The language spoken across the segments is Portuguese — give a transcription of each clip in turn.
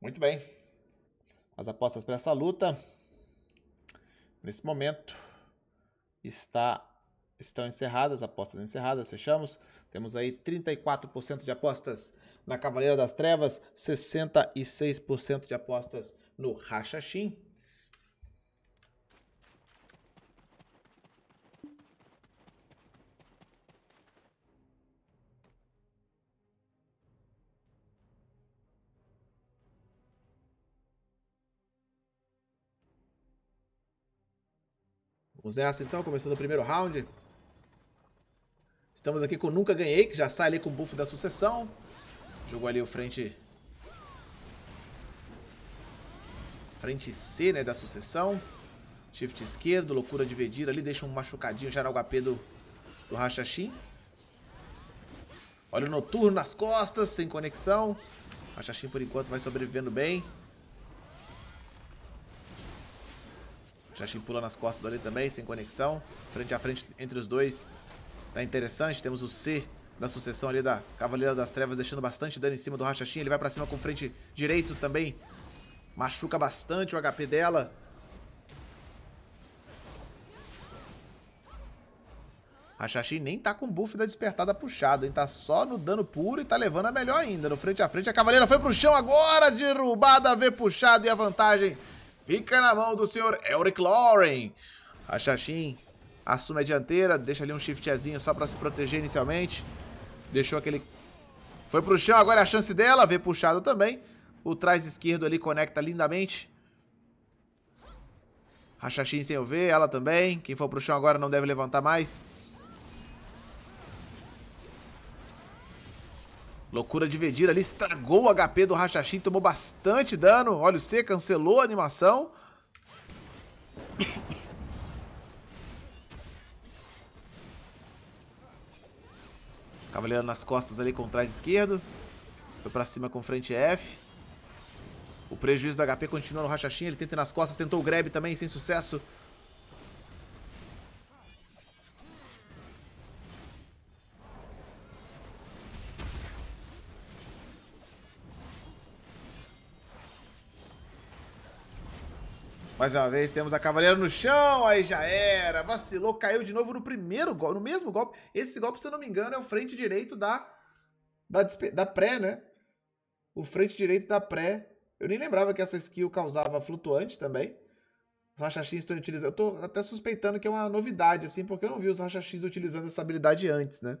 Muito bem. As apostas para essa luta, nesse momento, está, estão encerradas, apostas encerradas, fechamos. Temos aí 34% de apostas na Cavaleira das Trevas, 66% de apostas no Rachachim. Vamos nessa então, começando o primeiro round. Estamos aqui com Nunca Ganhei, que já sai ali com o buff da sucessão. Jogou ali o frente... Frente C, né, da sucessão. Shift esquerdo, loucura de Vedir ali, deixa um machucadinho já no HP do, do Rachachim. Olha o Noturno nas costas, sem conexão. Rachachim por enquanto vai sobrevivendo bem. Jashin pula nas costas ali também, sem conexão. Frente a frente entre os dois. Tá interessante. Temos o C da sucessão ali da Cavaleira das Trevas, deixando bastante dano em cima do Rachashin. Ele vai pra cima com frente direito também. Machuca bastante o HP dela. Rachashin nem tá com o buff da despertada puxada hein? Tá só no dano puro e tá levando a melhor ainda. No frente a frente, a Cavaleira foi pro chão agora. Derrubada, V puxado e a vantagem Fica na mão do senhor Elric Lauren. A Xaxim assume a dianteira, deixa ali um shiftzinho só para se proteger inicialmente. Deixou aquele... Foi pro chão, agora é a chance dela, vê puxado também. O trás esquerdo ali conecta lindamente. A Xaxim sem o V, ela também. Quem for pro chão agora não deve levantar mais. Loucura de ali, estragou o HP do Rachachim, tomou bastante dano. Olha o C, cancelou a animação. Cavaleiro nas costas ali com o trás esquerdo. Foi pra cima com frente F. O prejuízo do HP continua no Rachachim, ele tenta nas costas, tentou o grab também, sem sucesso. Mais uma vez, temos a cavaleira no chão, aí já era, vacilou, caiu de novo no primeiro golpe, no mesmo golpe. Esse golpe, se eu não me engano, é o frente direito da, da, da pré, né? O frente direito da pré. Eu nem lembrava que essa skill causava flutuante também. Os Rachachins estão utilizando. Eu tô até suspeitando que é uma novidade, assim, porque eu não vi os Rachachins utilizando essa habilidade antes, né?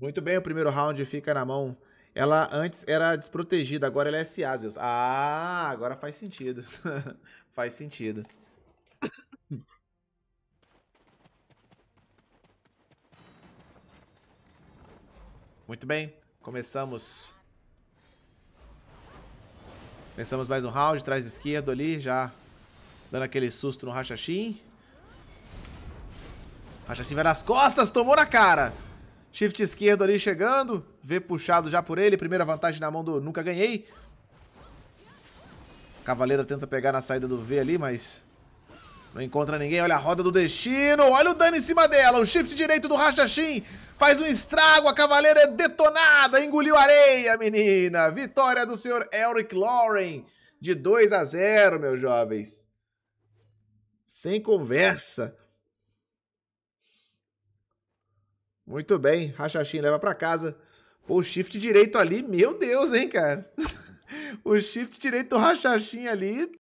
Muito bem, o primeiro round fica na mão. Ela antes era desprotegida, agora ela é SA, Ah, agora faz sentido. faz sentido. Muito bem, começamos. Começamos mais um round, traz esquerdo ali, já dando aquele susto no Rachachim. Rachachim vai nas costas, tomou na cara. Shift esquerdo ali chegando. V puxado já por ele. Primeira vantagem na mão do Nunca Ganhei. Cavaleiro tenta pegar na saída do V ali, mas... Não encontra ninguém. Olha a roda do destino. Olha o dano em cima dela. O shift direito do Rachachim. Faz um estrago. A Cavaleira é detonada. Engoliu areia, menina. Vitória do senhor Eric Lauren. De 2 a 0, meus jovens. Sem conversa. Muito bem, Rachachim leva para casa. Pô, o shift direito ali, meu Deus, hein, cara? o shift direito do Rachachim ali